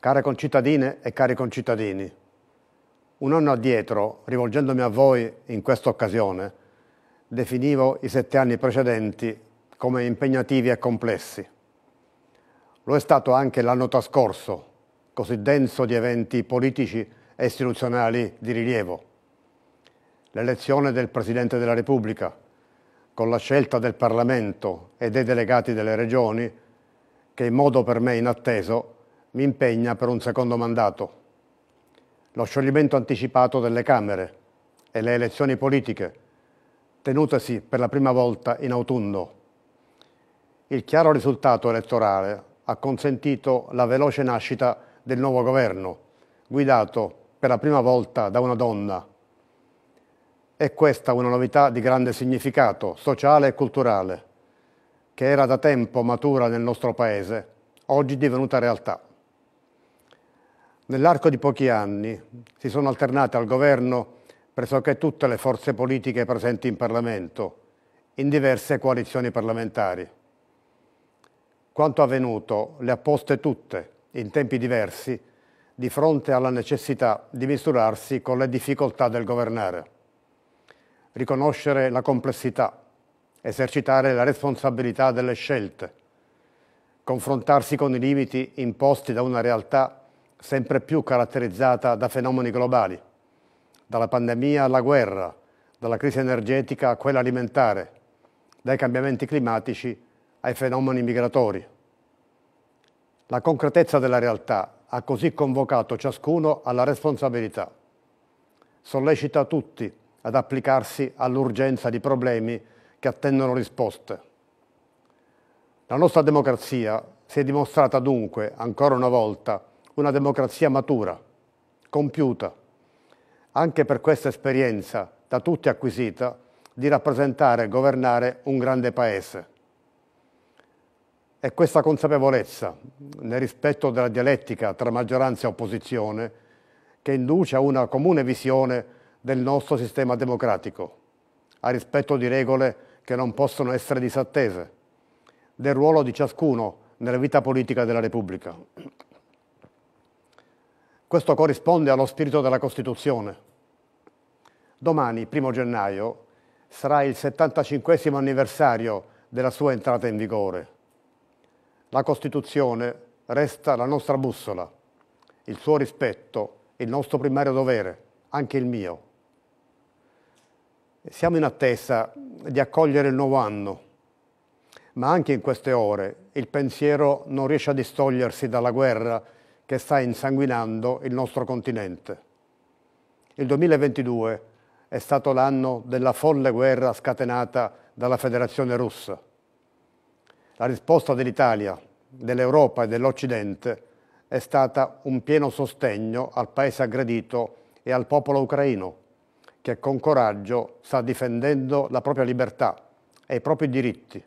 Care concittadine e cari concittadini, un anno addietro, rivolgendomi a voi in questa occasione, definivo i sette anni precedenti come impegnativi e complessi. Lo è stato anche l'anno trascorso, così denso di eventi politici e istituzionali di rilievo. L'elezione del Presidente della Repubblica, con la scelta del Parlamento e dei delegati delle regioni, che in modo per me inatteso mi impegna per un secondo mandato, lo scioglimento anticipato delle Camere e le elezioni politiche, tenutesi per la prima volta in autunno. Il chiaro risultato elettorale ha consentito la veloce nascita del nuovo governo, guidato per la prima volta da una donna. È questa una novità di grande significato sociale e culturale, che era da tempo matura nel nostro Paese, oggi divenuta realtà. Nell'arco di pochi anni si sono alternate al governo pressoché tutte le forze politiche presenti in Parlamento, in diverse coalizioni parlamentari. Quanto avvenuto le ha poste tutte, in tempi diversi, di fronte alla necessità di misurarsi con le difficoltà del governare, riconoscere la complessità, esercitare la responsabilità delle scelte, confrontarsi con i limiti imposti da una realtà sempre più caratterizzata da fenomeni globali, dalla pandemia alla guerra, dalla crisi energetica a quella alimentare, dai cambiamenti climatici ai fenomeni migratori. La concretezza della realtà ha così convocato ciascuno alla responsabilità. Sollecita tutti ad applicarsi all'urgenza di problemi che attendono risposte. La nostra democrazia si è dimostrata dunque, ancora una volta, una democrazia matura, compiuta, anche per questa esperienza da tutti acquisita di rappresentare e governare un grande paese. E questa consapevolezza, nel rispetto della dialettica tra maggioranza e opposizione, che induce a una comune visione del nostro sistema democratico, a rispetto di regole che non possono essere disattese, del ruolo di ciascuno nella vita politica della Repubblica. Questo corrisponde allo spirito della Costituzione. Domani, primo gennaio, sarà il 75 anniversario della sua entrata in vigore. La Costituzione resta la nostra bussola, il suo rispetto, il nostro primario dovere, anche il mio. Siamo in attesa di accogliere il nuovo anno, ma anche in queste ore il pensiero non riesce a distogliersi dalla guerra che sta insanguinando il nostro continente. Il 2022 è stato l'anno della folle guerra scatenata dalla Federazione russa. La risposta dell'Italia, dell'Europa e dell'Occidente è stata un pieno sostegno al paese aggredito e al popolo ucraino, che con coraggio sta difendendo la propria libertà e i propri diritti.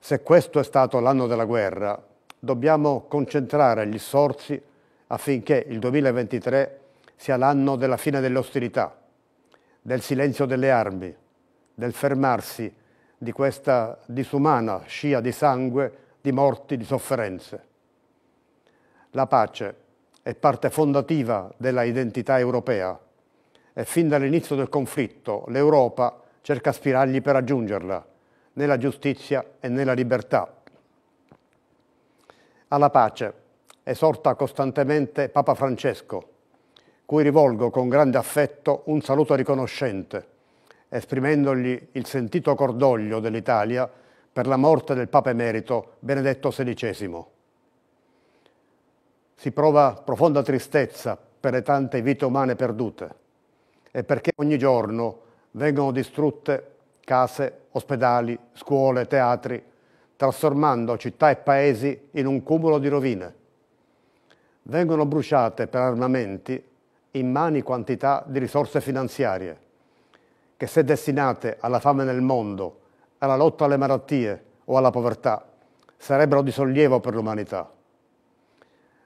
Se questo è stato l'anno della guerra, dobbiamo concentrare gli sforzi affinché il 2023 sia l'anno della fine delle ostilità, del silenzio delle armi, del fermarsi di questa disumana scia di sangue, di morti, di sofferenze. La pace è parte fondativa della identità europea e fin dall'inizio del conflitto l'Europa cerca spiragli per raggiungerla, nella giustizia e nella libertà alla pace, esorta costantemente Papa Francesco, cui rivolgo con grande affetto un saluto riconoscente, esprimendogli il sentito cordoglio dell'Italia per la morte del Papa Emerito Benedetto XVI. Si prova profonda tristezza per le tante vite umane perdute e perché ogni giorno vengono distrutte case, ospedali, scuole, teatri, trasformando città e paesi in un cumulo di rovine. Vengono bruciate per armamenti immani quantità di risorse finanziarie, che se destinate alla fame nel mondo, alla lotta alle malattie o alla povertà, sarebbero di sollievo per l'umanità.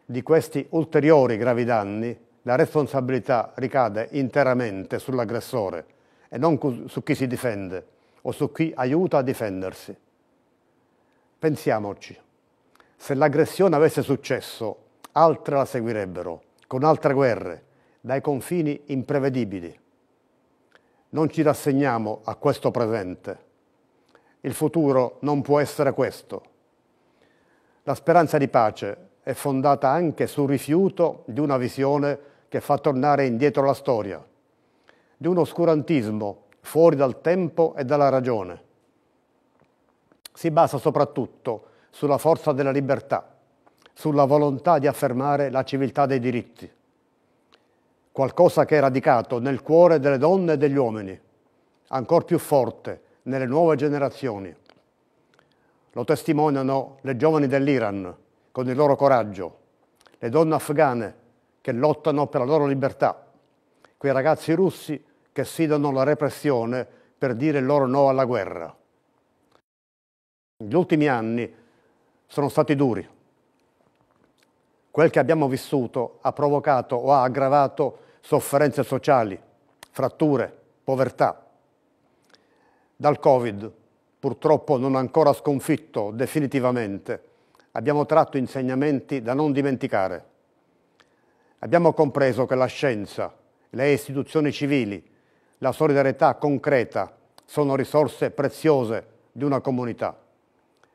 Di questi ulteriori gravi danni la responsabilità ricade interamente sull'aggressore e non su chi si difende o su chi aiuta a difendersi. Pensiamoci, se l'aggressione avesse successo, altre la seguirebbero, con altre guerre, dai confini imprevedibili. Non ci rassegniamo a questo presente. Il futuro non può essere questo. La speranza di pace è fondata anche sul rifiuto di una visione che fa tornare indietro la storia, di un oscurantismo fuori dal tempo e dalla ragione si basa soprattutto sulla forza della libertà, sulla volontà di affermare la civiltà dei diritti, qualcosa che è radicato nel cuore delle donne e degli uomini, ancor più forte nelle nuove generazioni. Lo testimoniano le giovani dell'Iran con il loro coraggio, le donne afghane che lottano per la loro libertà, quei ragazzi russi che sfidano la repressione per dire il loro no alla guerra. Gli ultimi anni sono stati duri. Quel che abbiamo vissuto ha provocato o ha aggravato sofferenze sociali, fratture, povertà. Dal Covid, purtroppo non ancora sconfitto definitivamente, abbiamo tratto insegnamenti da non dimenticare. Abbiamo compreso che la scienza, le istituzioni civili, la solidarietà concreta sono risorse preziose di una comunità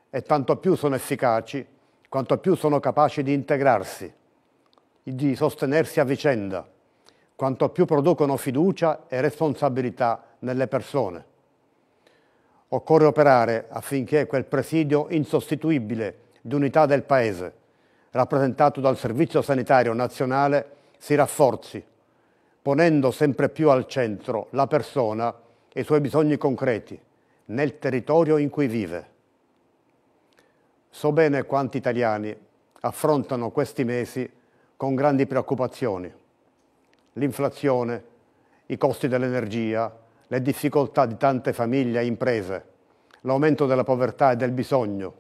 e tanto più sono efficaci quanto più sono capaci di integrarsi, di sostenersi a vicenda, quanto più producono fiducia e responsabilità nelle persone. Occorre operare affinché quel presidio insostituibile di unità del Paese, rappresentato dal Servizio Sanitario Nazionale, si rafforzi, ponendo sempre più al centro la persona e i suoi bisogni concreti nel territorio in cui vive. So bene quanti italiani affrontano questi mesi con grandi preoccupazioni. L'inflazione, i costi dell'energia, le difficoltà di tante famiglie e imprese, l'aumento della povertà e del bisogno.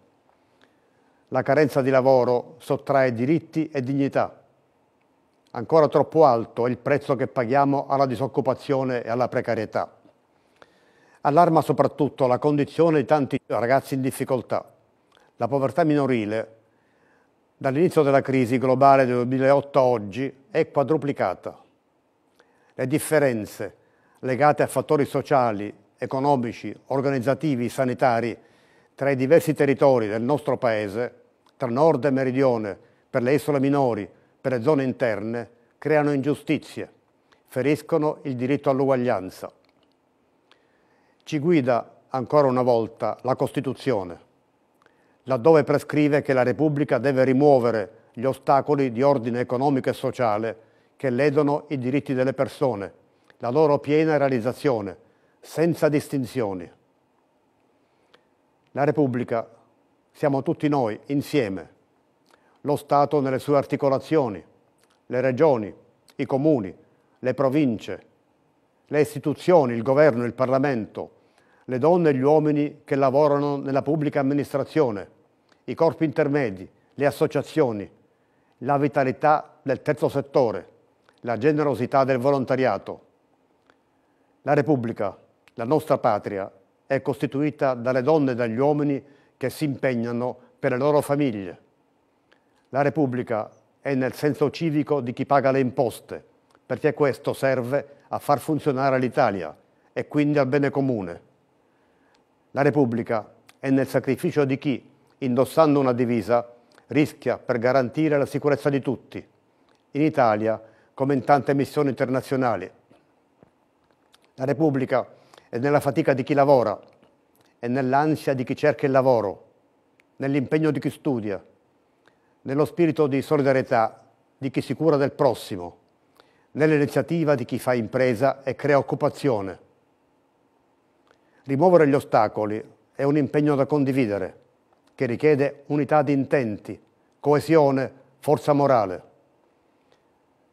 La carenza di lavoro sottrae diritti e dignità. Ancora troppo alto è il prezzo che paghiamo alla disoccupazione e alla precarietà. Allarma soprattutto la condizione di tanti ragazzi in difficoltà la povertà minorile dall'inizio della crisi globale del 2008 a oggi è quadruplicata. Le differenze legate a fattori sociali, economici, organizzativi, sanitari tra i diversi territori del nostro Paese, tra nord e meridione, per le isole minori, per le zone interne, creano ingiustizie, feriscono il diritto all'uguaglianza. Ci guida ancora una volta la Costituzione laddove prescrive che la Repubblica deve rimuovere gli ostacoli di ordine economico e sociale che ledono i diritti delle persone, la loro piena realizzazione, senza distinzioni. La Repubblica siamo tutti noi, insieme, lo Stato nelle sue articolazioni, le regioni, i comuni, le province, le istituzioni, il governo, il Parlamento, le donne e gli uomini che lavorano nella pubblica amministrazione, i corpi intermedi, le associazioni, la vitalità del terzo settore, la generosità del volontariato. La Repubblica, la nostra patria, è costituita dalle donne e dagli uomini che si impegnano per le loro famiglie. La Repubblica è nel senso civico di chi paga le imposte, perché questo serve a far funzionare l'Italia e quindi al bene comune. La Repubblica è nel sacrificio di chi, indossando una divisa, rischia per garantire la sicurezza di tutti, in Italia come in tante missioni internazionali. La Repubblica è nella fatica di chi lavora, è nell'ansia di chi cerca il lavoro, nell'impegno di chi studia, nello spirito di solidarietà di chi si cura del prossimo, nell'iniziativa di chi fa impresa e crea occupazione. Rimuovere gli ostacoli è un impegno da condividere che richiede unità di intenti, coesione, forza morale.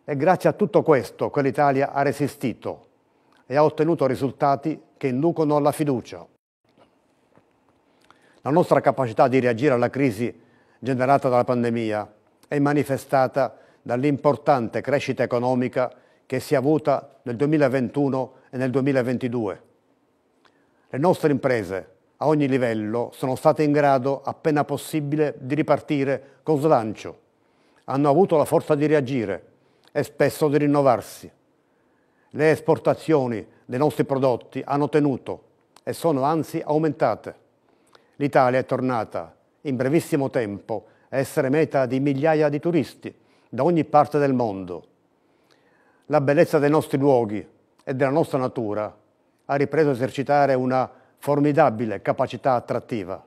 E grazie a tutto questo che l'Italia ha resistito e ha ottenuto risultati che inducono alla fiducia. La nostra capacità di reagire alla crisi generata dalla pandemia è manifestata dall'importante crescita economica che si è avuta nel 2021 e nel 2022. Le nostre imprese, a ogni livello sono state in grado, appena possibile, di ripartire con slancio. Hanno avuto la forza di reagire e spesso di rinnovarsi. Le esportazioni dei nostri prodotti hanno tenuto e sono anzi aumentate. L'Italia è tornata in brevissimo tempo a essere meta di migliaia di turisti da ogni parte del mondo. La bellezza dei nostri luoghi e della nostra natura ha ripreso a esercitare una formidabile capacità attrattiva.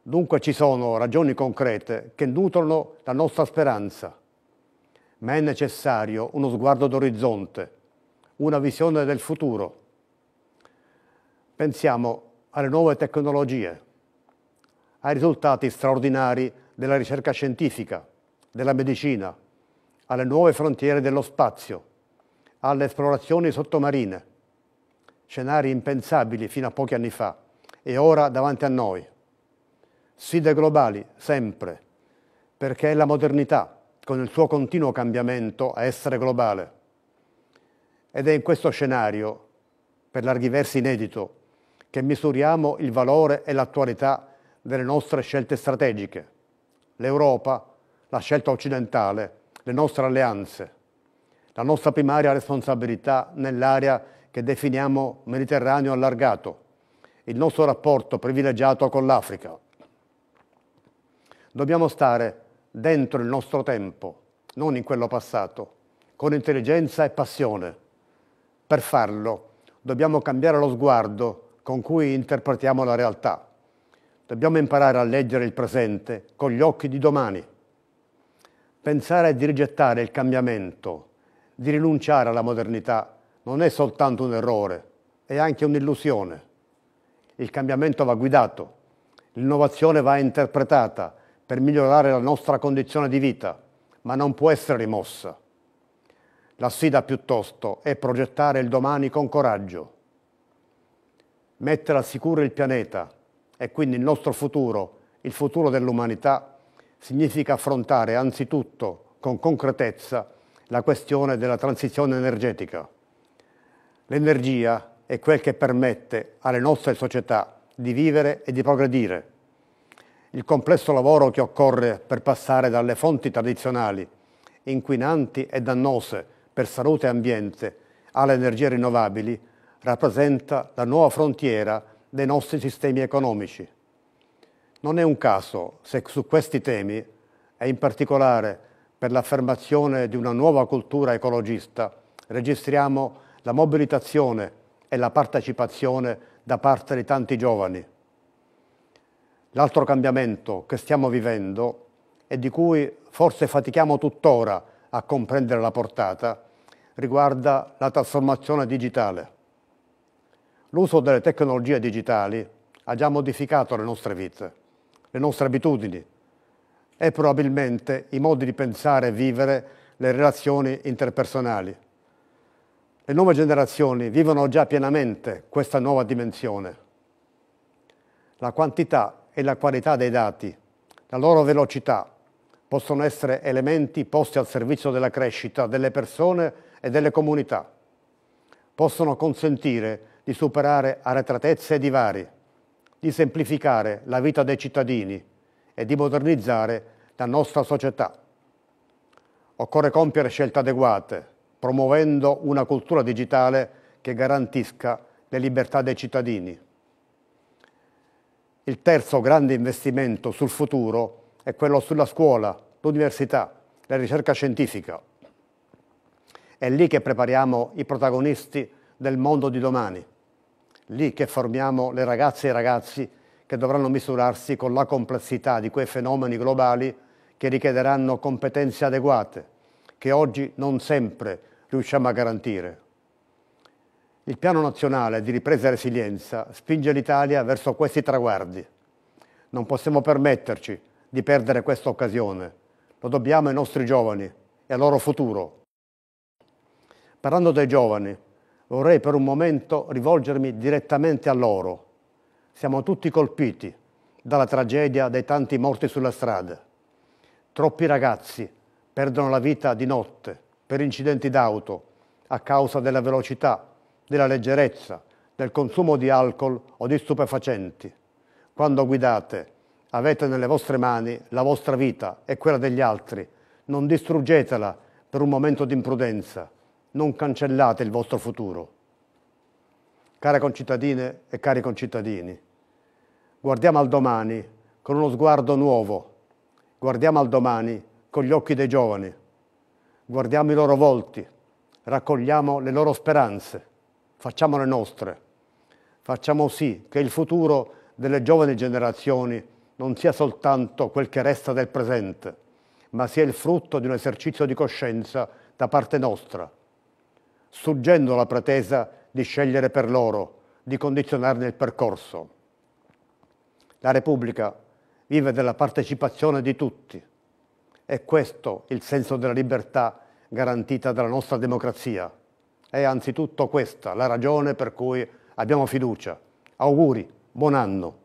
Dunque ci sono ragioni concrete che nutrono la nostra speranza, ma è necessario uno sguardo d'orizzonte, una visione del futuro. Pensiamo alle nuove tecnologie, ai risultati straordinari della ricerca scientifica, della medicina, alle nuove frontiere dello spazio, alle esplorazioni sottomarine scenari impensabili fino a pochi anni fa e ora davanti a noi. Sfide globali, sempre, perché è la modernità, con il suo continuo cambiamento, a essere globale. Ed è in questo scenario, per larghi versi inedito, che misuriamo il valore e l'attualità delle nostre scelte strategiche. L'Europa, la scelta occidentale, le nostre alleanze, la nostra primaria responsabilità nell'area che definiamo Mediterraneo allargato, il nostro rapporto privilegiato con l'Africa. Dobbiamo stare dentro il nostro tempo, non in quello passato, con intelligenza e passione. Per farlo dobbiamo cambiare lo sguardo con cui interpretiamo la realtà. Dobbiamo imparare a leggere il presente con gli occhi di domani. Pensare di rigettare il cambiamento, di rinunciare alla modernità non è soltanto un errore, è anche un'illusione. Il cambiamento va guidato, l'innovazione va interpretata per migliorare la nostra condizione di vita, ma non può essere rimossa. La sfida piuttosto è progettare il domani con coraggio, mettere al sicuro il pianeta e quindi il nostro futuro, il futuro dell'umanità, significa affrontare anzitutto con concretezza la questione della transizione energetica. L'energia è quel che permette alle nostre società di vivere e di progredire. Il complesso lavoro che occorre per passare dalle fonti tradizionali, inquinanti e dannose per salute e ambiente, alle energie rinnovabili, rappresenta la nuova frontiera dei nostri sistemi economici. Non è un caso se su questi temi, e in particolare per l'affermazione di una nuova cultura ecologista, registriamo la mobilitazione e la partecipazione da parte di tanti giovani. L'altro cambiamento che stiamo vivendo e di cui forse fatichiamo tuttora a comprendere la portata, riguarda la trasformazione digitale. L'uso delle tecnologie digitali ha già modificato le nostre vite, le nostre abitudini e probabilmente i modi di pensare e vivere le relazioni interpersonali. Le nuove generazioni vivono già pienamente questa nuova dimensione. La quantità e la qualità dei dati, la loro velocità, possono essere elementi posti al servizio della crescita delle persone e delle comunità. Possono consentire di superare arretratezze e divari, di semplificare la vita dei cittadini e di modernizzare la nostra società. Occorre compiere scelte adeguate promuovendo una cultura digitale che garantisca le libertà dei cittadini. Il terzo grande investimento sul futuro è quello sulla scuola, l'università, la ricerca scientifica. È lì che prepariamo i protagonisti del mondo di domani, lì che formiamo le ragazze e i ragazzi che dovranno misurarsi con la complessità di quei fenomeni globali che richiederanno competenze adeguate, che oggi non sempre riusciamo a garantire. Il Piano Nazionale di Ripresa e Resilienza spinge l'Italia verso questi traguardi. Non possiamo permetterci di perdere questa occasione. Lo dobbiamo ai nostri giovani e al loro futuro. Parlando dei giovani, vorrei per un momento rivolgermi direttamente a loro. Siamo tutti colpiti dalla tragedia dei tanti morti sulla strada. Troppi ragazzi perdono la vita di notte per incidenti d'auto a causa della velocità, della leggerezza, del consumo di alcol o di stupefacenti. Quando guidate, avete nelle vostre mani la vostra vita e quella degli altri. Non distruggetela per un momento di imprudenza. Non cancellate il vostro futuro. Care concittadine e cari concittadini, guardiamo al domani con uno sguardo nuovo. Guardiamo al domani con gli occhi dei giovani guardiamo i loro volti, raccogliamo le loro speranze, facciamo le nostre, facciamo sì che il futuro delle giovani generazioni non sia soltanto quel che resta del presente, ma sia il frutto di un esercizio di coscienza da parte nostra, sfuggendo la pretesa di scegliere per loro, di condizionarne il percorso. La Repubblica vive della partecipazione di tutti, è questo il senso della libertà garantita dalla nostra democrazia. È anzitutto questa la ragione per cui abbiamo fiducia. Auguri, buon anno.